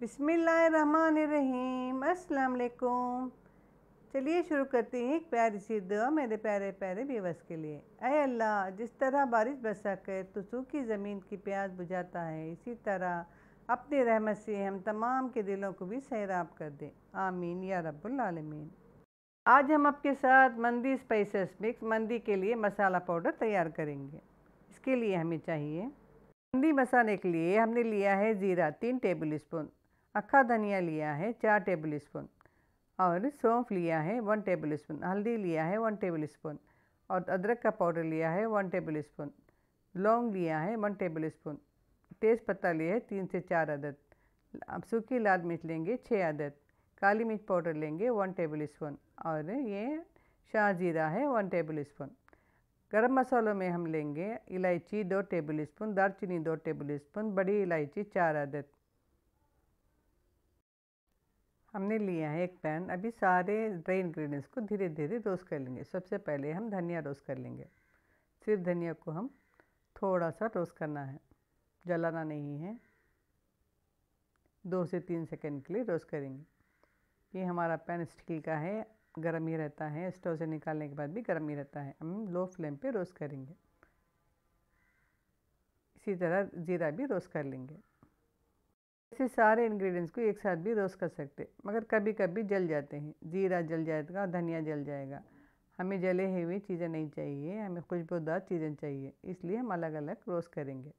बिसमीम असलकुम चलिए शुरू करते हैं एक प्यारी सी दुआ मेरे प्यारे प्यारे बेवस के लिए अय अल्लाह जिस तरह बारिश बरसा कर तो सूखी ज़मीन की प्यास बुझाता है इसी तरह अपने रहमत से हम तमाम के दिलों को भी सैराब कर दें आमीन या रब्बुलमीन आज हम आपके साथ मंदी स्पाइसेस मिक्स मंदी के लिए मसाला पाउडर तैयार करेंगे इसके लिए हमें चाहिए मंदी मसाले के लिए हमने लिया है ज़ीरा तीन टेबल स्पून अक्खा धनिया लिया है चार टेबल स्पून और सौंफ लिया है वन टेबल स्पून हल्दी लिया है वन टेबल स्पून और अदरक का पाउडर लिया है वन टेबल स्पून लौंग लिया है वन टेबल स्पून तेज़ पत्ता लिया है तीन से चार अदद अब सूखी लाल मिर्च लेंगे छः अदद काली मिर्च पाउडर लेंगे वन टेबल स्पून और ये शाहजीरा है वन टेबल स्पून गर्म मसालों में हम लेंगे इलायची दो टेबल स्पून दालचीनी दो टेबल स्पून बड़ी इलायची चार अदद हमने लिया है एक पैन अभी सारे ड्राई इन्ग्रीडियंट्स को धीरे धीरे रोस्ट कर लेंगे सबसे पहले हम धनिया रोस्ट कर लेंगे सिर्फ धनिया को हम थोड़ा सा रोस्ट करना है जलाना नहीं है दो से तीन सेकेंड के लिए रोस्ट करेंगे ये हमारा पैन स्टील का है गर्म ही रहता है स्टोव से निकालने के बाद भी गर्म ही रहता है हम लो फ्लेम पे रोस्ट करेंगे इसी तरह ज़ीरा भी रोस्ट कर लेंगे ऐसे सारे इंग्रेडिएंट्स को एक साथ भी रोस्ट कर सकते मगर कभी कभी जल जाते हैं जीरा जल जाएगा और धनिया जल जाएगा हमें जले हुए चीज़ें नहीं चाहिए हमें खुशबूदार चीज़ें चाहिए इसलिए हम अलग अलग रोस्ट करेंगे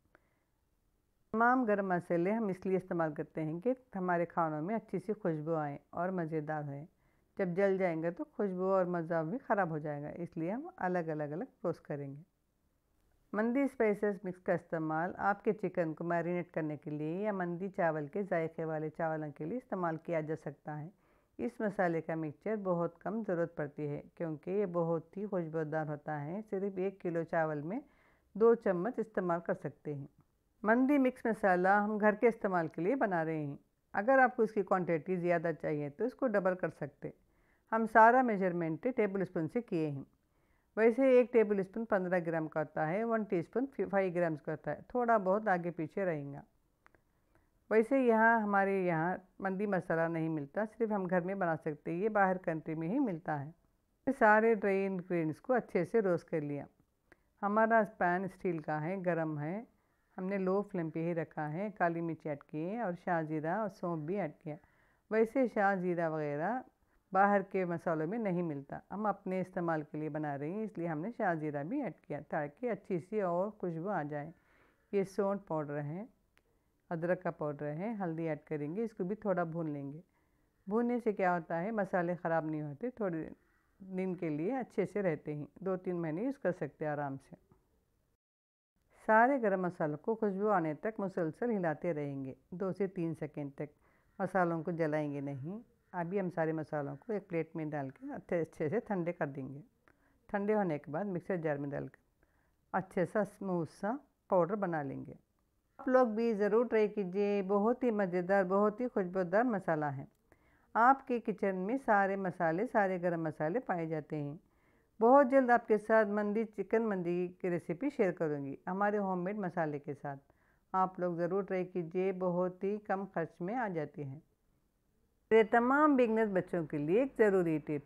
तमाम गर्म मसाले हम इसलिए इस्तेमाल करते हैं कि हमारे खानों में अच्छी सी खुशबू आए और मज़ेदार होए जब जल जाएंगे तो खुशबू और मज़ा भी ख़राब हो जाएगा इसलिए हम अलग अलग अलग रोस्ट करेंगे मंदी स्पाइसेस मिक्स का इस्तेमाल आपके चिकन को मैरिनेट करने के लिए या मंदी चावल के जायके वाले चावलों के लिए इस्तेमाल किया जा सकता है इस मसाले का मिक्सचर बहुत कम ज़रूरत पड़ती है क्योंकि ये बहुत ही खुशबूदार होता है सिर्फ एक किलो चावल में दो चम्मच इस्तेमाल कर सकते हैं मंदी मिक्स मसाला हम घर के इस्तेमाल के लिए बना रहे हैं अगर आपको इसकी क्वांटिटी ज़्यादा चाहिए तो इसको डबल कर सकते हम सारा मेजरमेंट टेबल स्पून से किए हैं वैसे एक टेबल स्पून पंद्रह ग्राम का होता है वन टीस्पून फाइव ग्राम्स का होता है थोड़ा बहुत आगे पीछे रहेगा वैसे यहाँ हमारे यहाँ मंदी मसाला नहीं मिलता सिर्फ हम घर में बना सकते हैं ये बाहर कंट्री में ही मिलता है सारे ड्राई इन्ग्रीडियंट्स को अच्छे से रोस्ट कर लिया हमारा पैन स्टील का है गर्म है हमने लो फ्लेम पे ही रखा है काली मिर्च ऐड किए और शाहजीरा और सौंप भी ऐड किया वैसे शाह जीरा वगैरह बाहर के मसालों में नहीं मिलता हम अपने इस्तेमाल के लिए बना रहे हैं इसलिए हमने शाहजीरा भी ऐड किया ताकि अच्छी सी और खुशबू आ जाए ये सोंठ पाउडर है अदरक का पाउडर है हल्दी ऐड करेंगे इसको भी थोड़ा भून लेंगे भूनने से क्या होता है मसाले ख़राब नहीं होते थोड़े दिन के लिए अच्छे से रहते हैं दो तीन महीने यूज़ कर सकते हैं आराम से सारे गरम मसालों को खुशबू आने तक मुसलसल हिलाते रहेंगे दो से तीन सेकेंड तक मसालों को जलाएंगे नहीं अभी हम सारे मसालों को एक प्लेट में डाल के अच्छे अच्छे से ठंडे कर देंगे ठंडे होने के बाद मिक्सर जार में डालकर अच्छे सा स्मूथ सा पाउडर बना लेंगे आप लोग भी ज़रूर ट्राई कीजिए बहुत ही मज़ेदार बहुत ही खुशबूदार मसाला है आपके किचन में सारे मसाले सारे गरम मसाले पाए जाते हैं बहुत जल्द आपके साथ मंदी चिकन मंदी की रेसिपी शेयर करूंगी हमारे होममेड मसाले के साथ आप लोग ज़रूर ट्राई कीजिए बहुत ही कम खर्च में आ जाती है मेरे तो तमाम बिगनर्स बच्चों के लिए एक ज़रूरी टिप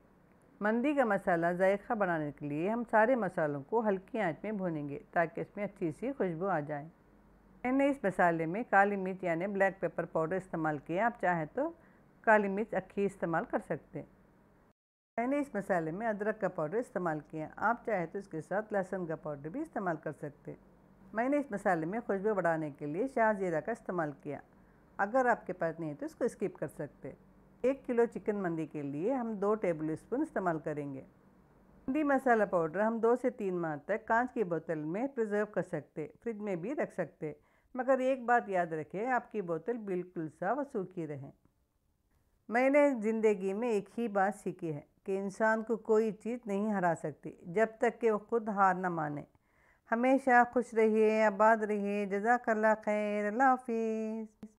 मंदी का मसाला जायका बनाने के लिए हम सारे मसालों को हल्की आंच में भूनेंगे ताकि इसमें अच्छी सी खुशबू आ जाए मैंने इस मसाले में काली मिर्च यानी ब्लैक पेपर पाउडर इस्तेमाल किया आप चाहें तो काली मिर्च अक्खी इस्तेमाल कर सकते हैं मैंने इस मसाले में अदरक का पाउडर इस्तेमाल किया आप चाहें तो इसके साथ लहसुन का पाउडर भी इस्तेमाल कर सकते मैंने इस मसाले में खुशबू बढ़ाने के लिए शाह जीरा का इस्तेमाल किया अगर आपके पास नहीं है तो इसको स्किप कर सकते एक किलो चिकन मंदी के लिए हम दो टेबल स्पून इस्तेमाल करेंगे मंदी मसाला पाउडर हम दो से तीन माह तक कांच की बोतल में प्रिजर्व कर सकते फ्रिज में भी रख सकते मगर एक बात याद रखें आपकी बोतल बिल्कुल साफ और सूखी रहे मैंने ज़िंदगी में एक ही बात सीखी है कि इंसान को कोई चीज़ नहीं हरा सकती जब तक कि वो खुद हार ना माने हमेशा खुश रहिए आबाद रहिए जजाकल्ला खैर हाफिज़